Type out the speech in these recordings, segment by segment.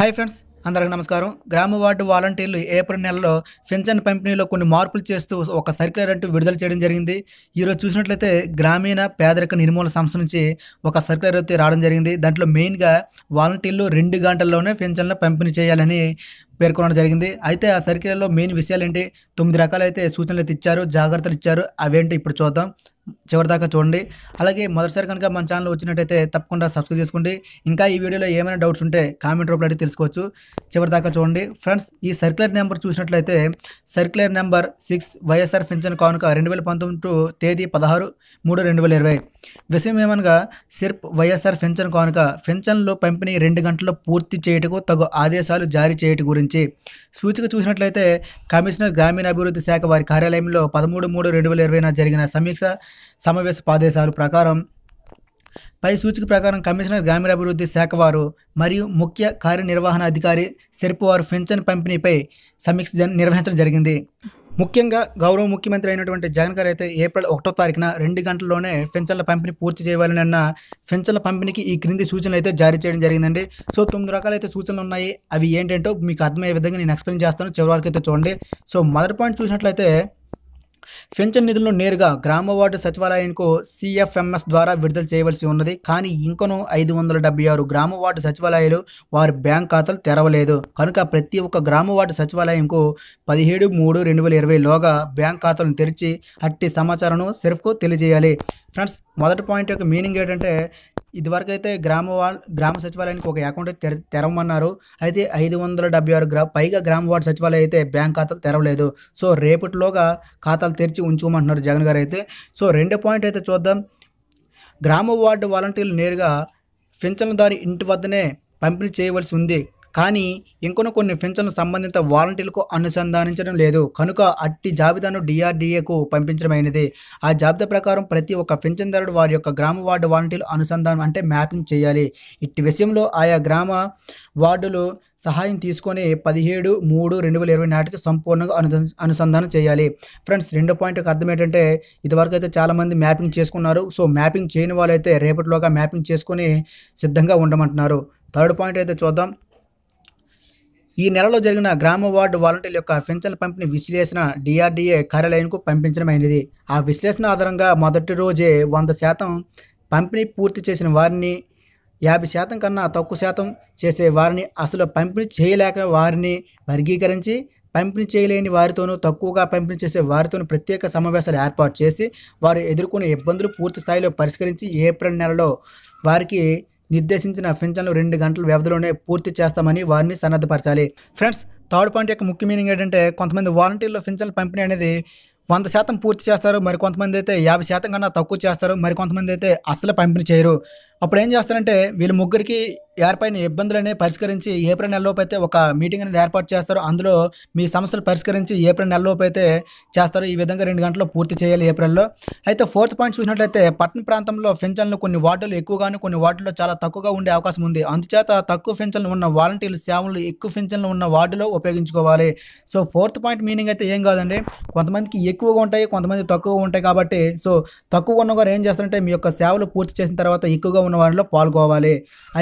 hi friends అందరికీ నమస్కారం గ్రామ వార్డు వాలంటీర్లు ఏప్రిల్ నెలలో పెన్షన్ పంపిణీలో కొన్ని మార్పులు చేస్తూ ఒక సర్క్యులర్ అంటూ విడుదల చేయడం జరిగింది ఈరోజు చూసినట్లయితే గ్రామీణ పేదరిక నిర్మూలన సంస్థ నుంచి ఒక సర్క్యులర్ అయితే రావడం జరిగింది దాంట్లో మెయిన్గా వాలంటీర్లు రెండు గంటల్లోనే పెన్షన్లు పంపిణీ చేయాలని పేర్కొనడం జరిగింది అయితే ఆ సర్క్యులర్లో మెయిన్ విషయాలు ఏంటి తొమ్మిది రకాలైతే సూచనలు అయితే ఇచ్చారు జాగ్రత్తలు ఇచ్చారు అవేంటి ఇప్పుడు చూద్దాం చివరిదాకా చూడండి అలాగే మొదటిసారి కనుక మన ఛానల్ వచ్చినట్టయితే తప్పకుండా సబ్స్క్రైబ్ చేసుకోండి ఇంకా ఈ వీడియోలో ఏమైనా డౌట్స్ ఉంటే కామెంట్ రూపంలో అయితే తెలుసుకోవచ్చు చివరిదాకా చూడండి ఫ్రెండ్స్ ఈ సర్క్యులర్ నెంబర్ చూసినట్లయితే circular number six YSR pension కానుక రెండు వేల పంతొమ్మిది తేదీ పదహారు మూడు రెండు వేల ఇరవై విషయం ఏమనగా సిర్ప్ వైఎస్ఆర్ పెన్షన్ కానుక పెన్షన్లు పంపిణీ రెండు గంటల్లో పూర్తి చేయటకు తగు ఆదేశాలు జారీ చేయటం గురించి సూచిక చూసినట్లయితే కమిషనర్ గ్రామీణాభివృద్ధి శాఖ వారి కార్యాలయంలో పదమూడు మూడు రెండు వేల జరిగిన సమీక్ష సమావేశ ఆదేశాలు ప్రకారం పై సూచిక ప్రకారం కమిషనర్ గ్రామీణాభివృద్ధి శాఖ వారు మరియు ముఖ్య కార్యనిర్వహణ అధికారి సెర్పు వారు పెన్షన్ పంపిణీపై సమీక్ష నిర్వహించడం జరిగింది ముఖ్యంగా గౌరవ ముఖ్యమంత్రి అయినటువంటి జగన్ గారు అయితే ఏప్రిల్ ఒకటో తారీఖున రెండు గంటల్లోనే పెన్షన్ల పంపిణీ పూర్తి చేయాలని అన్న పెన్షన్ల పంపిణీకి ఈ క్రింది సూచనలు అయితే జారీ చేయడం జరిగిందండి సో తొమ్మిది రకాలైతే సూచనలు ఉన్నాయి అవి ఏంటంటో మీకు అర్థమయ్యే విధంగా నేను ఎక్స్ప్లెయిన్ చేస్తాను చివరి వరకు అయితే చూడండి సో మొదటి పాయింట్ చూసినట్లయితే పెన్షన్ నిధులను నేరుగా గ్రామ వార్డు సచివాలయంకు సిఎఫ్ఎంఎస్ ద్వారా విడుదల చేయవలసి ఉన్నది కానీ ఇంకనూ ఐదు వందల డెబ్బై ఆరు గ్రామ వార్డు సచివాలయాలు వారి బ్యాంక్ ఖాతాలు తెరవలేదు కనుక ప్రతి ఒక్క గ్రామ వార్డు సచివాలయంకు పదిహేడు మూడు రెండు వేల ఇరవైలోగా బ్యాంక్ ఖాతాలను తెరిచి అట్టి సమాచారం సెర్ఫ్కు తెలియజేయాలి ఫ్రెండ్స్ మొదటి పాయింట్ యొక్క మీనింగ్ ఏంటంటే ఇదివరకు అయితే గ్రామ గ్రామ సచివాలయానికి ఒక అకౌంట్ తెర తెరవమన్నారు అయితే ఐదు వందల డెబ్బై ఆరు గ్రా పైగా గ్రామ వార్డు సచివాలయం అయితే బ్యాంక్ ఖాతాలు తెరవలేదు సో రేపటిలోగా ఖాతాలు తెరిచి ఉంచుకోమంటున్నారు జగన్ గారు అయితే సో రెండో పాయింట్ అయితే చూద్దాం గ్రామ వార్డు వాలంటీర్లు నేరుగా దారి ఇంటి వద్దనే పంపిణీ చేయవలసి ఉంది కానీ ఇంకొన కొన్ని పెన్షన్లు సంబంధిత వాలంటీర్లకు అనుసంధానించడం లేదు కనుక అట్టి జాబితాను డిఆర్డిఏకు పంపించడమైనది ఆ జాబితా ప్రకారం ప్రతి ఒక్క పెన్షన్దారుడు వారి యొక్క గ్రామ వార్డు వాలంటీర్లు అనుసంధానం అంటే మ్యాపింగ్ చేయాలి ఇట్టి విషయంలో ఆయా గ్రామ వార్డులు సహాయం తీసుకొని పదిహేడు మూడు రెండు వేల ఇరవై నాటికి సంపూర్ణంగా అను అనుసంధానం చేయాలి ఫ్రెండ్స్ రెండో పాయింట్ అర్థం ఏంటంటే ఇదివరకు అయితే చాలామంది మ్యాపింగ్ చేసుకున్నారు సో మ్యాపింగ్ చేయని వాళ్ళైతే రేపటిలోగా మ్యాపింగ్ చేసుకొని సిద్ధంగా ఉండమంటున్నారు థర్డ్ పాయింట్ అయితే చూద్దాం ఈ నెలలో జరిగిన గ్రామ వార్డు వాలంటీర్ల యొక్క పెన్షన్ల పంపిణీ విశ్లేషణ డిఆర్డీఏ కార్యాలయానికి పంపించడమైనది ఆ విశ్లేషణ ఆధారంగా మొదటి రోజే వంద శాతం పంపిణీ పూర్తి చేసిన వారిని యాభై శాతం కన్నా తక్కువ శాతం చేసే వారిని అసలు పంపిణీ చేయలేక వారిని వర్గీకరించి పంపిణీ చేయలేని వారితోనూ తక్కువగా పంపిణీ చేసే వారితోనూ ప్రత్యేక సమావేశాలు ఏర్పాటు చేసి వారు ఎదుర్కొనే ఇబ్బందులు పూర్తి స్థాయిలో పరిష్కరించి ఏప్రిల్ నెలలో వారికి నిర్దేశించిన పింఛన్లు రెండు గంటల వ్యవధిలోనే పూర్తి చేస్తామని వారిని సన్నద్ధపరచాలి ఫ్రెండ్స్ థర్డ్ పాయింట్ యొక్క ముఖ్య మీనింగ్ ఏంటంటే కొంతమంది వాలంటీర్లు పింఛన్ల పంపిణీ అనేది వంద శాతం పూర్తి చేస్తారు మరి కొంతమంది అయితే యాభై శాతం కన్నా తక్కువ చేస్తారు మరి కొంతమంది అయితే అసలు పంపిణీ చేయరు అప్పుడు ఏం చేస్తారంటే వీళ్ళు ముగ్గురికి ఏర్పడిన ఇబ్బందులనే పరిష్కరించి ఏప్రిల్ నెలలోపు అయితే ఒక మీటింగ్ అనేది ఏర్పాటు చేస్తారు అందులో మీ సమస్యలు పరిష్కరించి ఏప్రిల్ నెలలోపు అయితే చేస్తారు ఈ విధంగా రెండు గంటల్లో పూర్తి చేయాలి ఏప్రిల్లో అయితే ఫోర్త్ పాయింట్ చూసినట్లయితే పట్టణ ప్రాంతంలో పెన్షన్లు కొన్ని వార్డులు ఎక్కువగాను కొన్ని వార్డుల్లో చాలా తక్కువగా ఉండే అవకాశం ఉంది అందుచేత తక్కువ పెన్షన్లు ఉన్న వాలంటీర్లు సేవలు ఎక్కువ పెన్షన్లు ఉన్న వార్డులో ఉపయోగించుకోవాలి సో ఫోర్త్ పాయింట్ మీనింగ్ అయితే ఏం కాదండి కొంతమందికి ఎక్కువగా ఉంటాయి కొంతమంది తక్కువగా ఉంటాయి కాబట్టి సో తక్కువ ఉన్నవారు ఏం చేస్తారంటే మీ యొక్క సేవలు పూర్తి చేసిన తర్వాత ఎక్కువగా ఉన్న వారిలో పాల్గొవాలి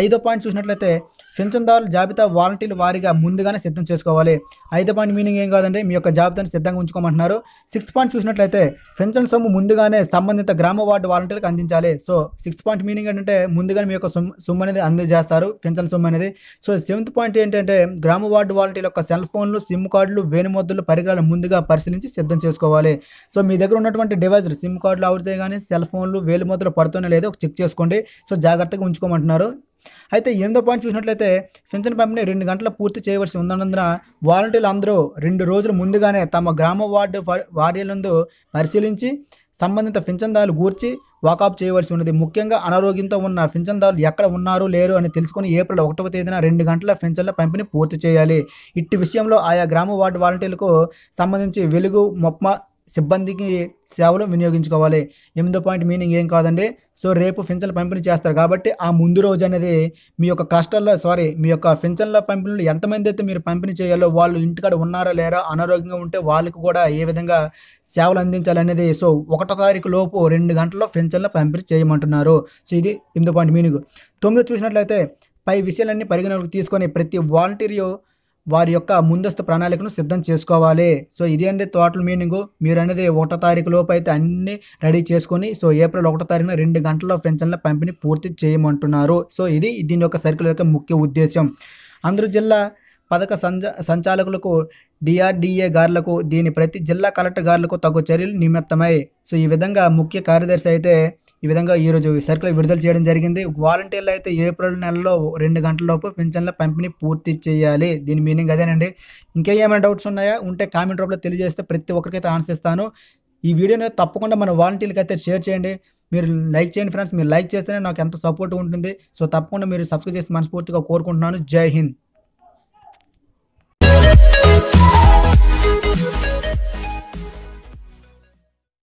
ఐదో పాయింట్ చూసినట్లయితే పెన్షన్దారుల జాబితా వాలంటీర్లు వారిగా ముందుగానే సిద్ధం చేసుకోవాలి ఐదు పాయింట్ మీనింగ్ ఏం కాదండి మీ యొక్క జాబితాను సిద్ధంగా ఉంచుకోమంటున్నారు సిక్స్త్ పాయింట్ చూసినట్లయితే పెన్షన్ సొమ్ము ముందుగానే సంబంధిత గ్రామ వార్డు వాలంటీర్లకు అందించాలి సో సిక్స్త్ పాయింట్ మీనింగ్ ఏంటంటే ముందుగానే మీ యొక్క సొమ్ము అనేది అందజేస్తారు పెన్షన్ సొమ్ము అనేది సో సెవెంత్ పాయింట్ ఏంటంటే గ్రామ వార్డు వాలంటీర్ల యొక్క సెల్ ఫోన్లు సిమ్ కార్డులు వేణుమద్దులు పరికరాలు ముందుగా పరిశీలించి సిద్ధం చేసుకోవాలి సో మీ దగ్గర ఉన్నటువంటి డివైజులు సిమ్ కార్డులు అవుతాయి కానీ సెల్ ఫోన్లు వేలు మొదలు పడుతూనే లేదో చెక్ చేసుకోండి సో జాగ్రత్తగా ఉంచుకోమంటున్నారు అయితే ఎనిమిదో పాయింట్ చూసినట్లయితే పింఛన్ పంపిణీ రెండు గంటల పూర్తి చేయవలసి ఉన్నందున వాలంటీర్లు అందరూ రెండు రోజుల ముందుగానే తమ గ్రామ వార్డు వార్యలందు పరిశీలించి సంబంధిత పింఛన్దారులు గూర్చి వాకప్ చేయవలసి ఉన్నది ముఖ్యంగా అనారోగ్యంతో ఉన్న పింఛన్దారులు ఎక్కడ ఉన్నారు లేరు అని తెలుసుకుని ఏప్రిల్ ఒకటవ తేదీన రెండు గంటల పింఛన్ల పంపిణీ పూర్తి చేయాలి ఇట్టి విషయంలో ఆయా గ్రామ వార్డు వాలంటీర్లకు సంబంధించి వెలుగు మొప్ప సిబ్బందికి సేవలు వినియోగించుకోవాలి ఎనిమిదో పాయింట్ మీనింగ్ ఏం కాదండి సో రేపు ఫించన్లు పంపిణీ చేస్తారు కాబట్టి ఆ ముందు రోజు అనేది మీ యొక్క కష్టాల్లో సారీ మీ యొక్క ఫించన్ల పంపిణీలు ఎంతమంది అయితే మీరు పంపిణీ చేయాలో వాళ్ళు ఇంటికాడ ఉన్నారా లేరా అనారోగ్యంగా ఉంటే వాళ్ళకి కూడా ఏ విధంగా సేవలు అందించాలనేది సో ఒకటో తారీఖు లోపు రెండు గంటల్లో ఫించన్ల పంపిణీ చేయమంటున్నారు సో ఇది ఎనిమిదో పాయింట్ మీనింగ్ తొమ్మిది చూసినట్లయితే పై విషయాలన్నీ పరిగణలోకి తీసుకొని ప్రతి వాలంటీర్ వారి యొక్క ముందస్తు ప్రణాళికను సిద్ధం చేసుకోవాలి సో ఇది అండి తోటల మీనింగ్ మీరు అనేది ఒకటో తారీఖు లోపు అయితే అన్ని రెడీ చేసుకొని సో ఏప్రిల్ ఒకటో తారీఖున రెండు గంటల్లో పెన్షన్ల పంపిణీ పూర్తి చేయమంటున్నారు సో ఇది దీని యొక్క సర్కిల్ యొక్క ముఖ్య ఉద్దేశం ఆంధ్ర జిల్లా పథక సంచాలకులకు డిఆర్డిఏ గారులకు దీని ప్రతి జిల్లా కలెక్టర్ గారులకు తగు చర్యలు నిమిత్తమై సో ఈ విధంగా ముఖ్య కార్యదర్శి అయితే ఈ విధంగా ఈరోజు సర్కిల్ విడుదల చేయడం జరిగింది వాలంటీర్లు అయితే ఏప్రిల్ నెలలో రెండు గంటల లోపు పెన్షన్ల పంపిణీ పూర్తి చేయాలి దీని మీనింగ్ అదేనండి ఇంకా ఏమైనా డౌట్స్ ఉన్నాయా ఉంటే కామెంట్ రూపంలో తెలియజేస్తే ప్రతి ఒక్కరికైతే ఆన్సర్ ఇస్తాను ఈ వీడియోని తప్పకుండా మన వాలంటీర్లకి అయితే షేర్ చేయండి మీరు లైక్ చేయండి ఫ్రెండ్స్ మీరు లైక్ చేస్తేనే నాకు ఎంత సపోర్ట్ ఉంటుంది సో తప్పకుండా మీరు సబ్స్క్రైబ్ చేసి మనస్ఫూర్తిగా కోరుకుంటున్నాను జై హింద్